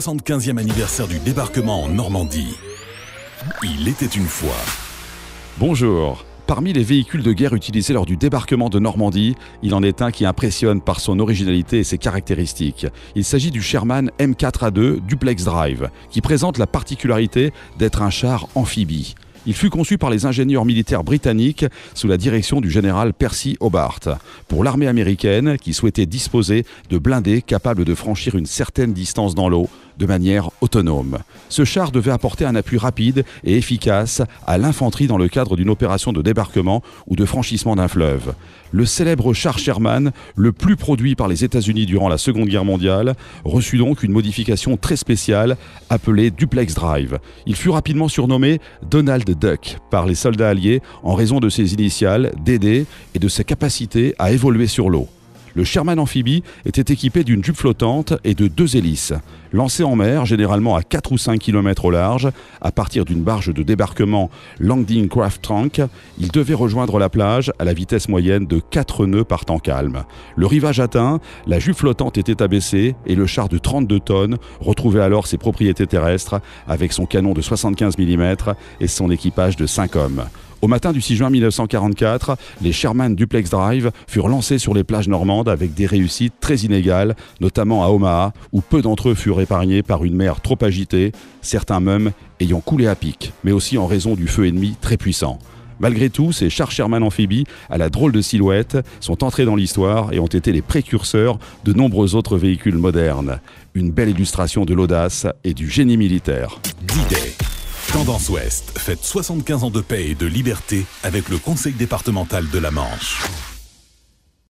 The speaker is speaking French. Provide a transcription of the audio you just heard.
75e anniversaire du débarquement en Normandie. Il était une fois. Bonjour. Parmi les véhicules de guerre utilisés lors du débarquement de Normandie, il en est un qui impressionne par son originalité et ses caractéristiques. Il s'agit du Sherman M4A2 Duplex Drive, qui présente la particularité d'être un char amphibie. Il fut conçu par les ingénieurs militaires britanniques sous la direction du général Percy Hobart pour l'armée américaine qui souhaitait disposer de blindés capables de franchir une certaine distance dans l'eau de manière autonome. Ce char devait apporter un appui rapide et efficace à l'infanterie dans le cadre d'une opération de débarquement ou de franchissement d'un fleuve. Le célèbre char Sherman, le plus produit par les États-Unis durant la Seconde Guerre mondiale, reçut donc une modification très spéciale appelée Duplex Drive. Il fut rapidement surnommé Donald Duck par les soldats alliés en raison de ses initiales, DD, et de sa capacité à évoluer sur l'eau. Le Sherman amphibie était équipé d'une jupe flottante et de deux hélices. Lancé en mer, généralement à 4 ou 5 km au large, à partir d'une barge de débarquement Landing Craft Trunk, il devait rejoindre la plage à la vitesse moyenne de 4 nœuds par temps calme. Le rivage atteint, la jupe flottante était abaissée et le char de 32 tonnes retrouvait alors ses propriétés terrestres avec son canon de 75 mm et son équipage de 5 hommes. Au matin du 6 juin 1944, les Sherman Duplex Drive furent lancés sur les plages normandes avec des réussites très inégales, notamment à Omaha, où peu d'entre eux furent épargnés par une mer trop agitée, certains même ayant coulé à pic, mais aussi en raison du feu ennemi très puissant. Malgré tout, ces chars Sherman amphibies, à la drôle de silhouette, sont entrés dans l'histoire et ont été les précurseurs de nombreux autres véhicules modernes. Une belle illustration de l'audace et du génie militaire. Tendance Ouest, faites 75 ans de paix et de liberté avec le Conseil départemental de la Manche.